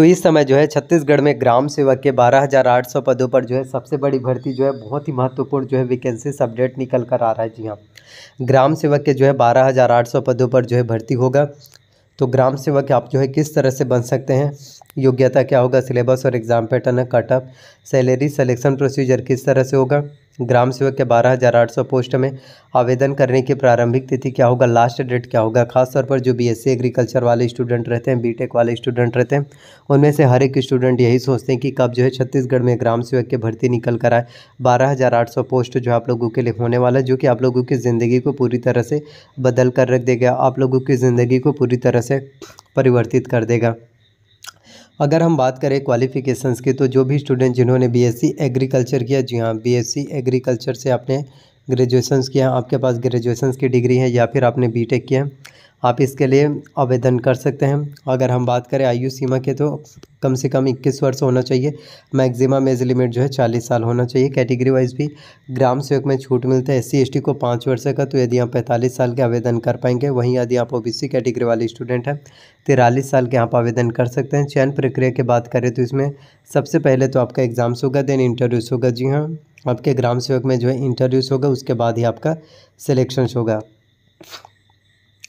तो इस समय जो है छत्तीसगढ़ में ग्राम सेवक के 12,800 पदों पर जो है सबसे बड़ी भर्ती जो है बहुत ही महत्वपूर्ण जो है वैकेंसी अपडेट निकल कर आ रहा है जी हाँ ग्राम सेवक के जो है 12,800 पदों पर जो है भर्ती होगा तो ग्राम सेवक आप जो है किस तरह से बन सकते हैं योग्यता क्या होगा सिलेबस और एग्ज़ाम पैटर्न है कटअप सैलरी सिलेक्शन प्रोसीजर किस तरह से होगा ग्राम सेवक के बारह हज़ार आठ सौ पोस्ट में आवेदन करने की प्रारंभिक तिथि क्या होगा लास्ट डेट क्या होगा खासतौर पर जो बीएससी एग्रीकल्चर वाले स्टूडेंट रहते हैं बीटेक वाले स्टूडेंट रहते हैं उनमें से हर एक स्टूडेंट यही सोचते हैं कि कब जो है छत्तीसगढ़ में ग्राम सेवक की भर्ती निकल कर आए बारह हज़ार आठ सौ पोस्ट जो आप लोगों के लिए होने वाला है जो कि आप लोगों की ज़िंदगी को पूरी तरह से बदल कर रख देगा आप लोगों की ज़िंदगी को पूरी तरह से परिवर्तित कर देगा अगर हम बात करें क्वालिफ़िकेशंस की तो जो भी स्टूडेंट जिन्होंने बीएससी एग्रीकल्चर किया जी हाँ बीएससी एग्रीकल्चर से आपने ग्रेजुएशंस किया आपके पास ग्रेजुएशंस की डिग्री है या फिर आपने बीटेक किया आप इसके लिए आवेदन कर सकते हैं अगर हम बात करें आयु सीमा के तो कम से कम 21 वर्ष होना चाहिए मैक्सिमम एज लिमिट जो है 40 साल होना चाहिए कैटेगरी वाइज भी ग्राम सेवक में छूट मिलता है एस सी को पाँच वर्ष का तो यदि आप पैंतालीस साल के आवेदन कर पाएंगे वहीं यदि आप ओ कैटेगरी वाले स्टूडेंट हैं तिरालीस साल के आप आवेदन कर सकते हैं चयन प्रक्रिया की बात करें तो इसमें सबसे पहले तो आपका एग्ज़ाम्स होगा देन इंटरव्यूस होगा जी हाँ आपके ग्राम सेवक में जो है इंटरव्यूस होगा उसके बाद ही आपका सिलेक्शन होगा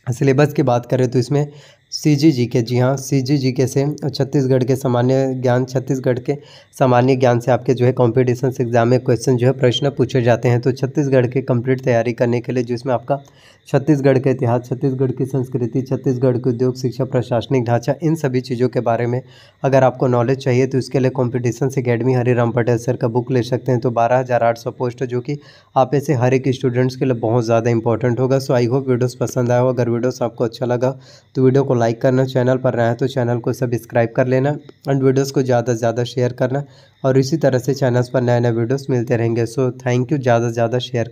सिलेबस की बात करें तो इसमें सी जी जी के जी हाँ सी जी जी के से छत्तीसगढ़ के सामान्य ज्ञान छत्तीसगढ़ के सामान्य ज्ञान से आपके जो है कॉम्पिटिशन एग्जाम में क्वेश्चन जो है प्रश्न पूछे जाते हैं तो छत्तीसगढ़ के कंप्लीट तैयारी करने के लिए जिसमें आपका छत्तीसगढ़ का इतिहास छत्तीसगढ़ की संस्कृति छत्तीसगढ़ के उद्योग शिक्षा प्रशासनिक ढांचा इन सभी चीज़ों के बारे में अगर आपको नॉलेज चाहिए तो इसके लिए competition academy Hariram Patel sir का बुक ले सकते हैं तो बारह हज़ार आठ सौ पोस्ट जो कि आप ऐसे हर एक स्टूडेंट्स के लिए बहुत ज़्यादा इंपॉर्टेंट होगा सो आई होप वीडियोज़ पसंद आया हो अगर वीडियोज़ आपको अच्छा लगा तो वीडियो को लाइक करना चैनल पर रहें तो चैनल को सब्सक्राइब कर लेना एंड वीडियोज़ को ज़्यादा से ज़्यादा शेयर करना और इसी तरह से चैनल्स पर नए नए वीडियोज़ मिलते रहेंगे सो थैंक यू ज़्यादा से ज़्यादा शेयर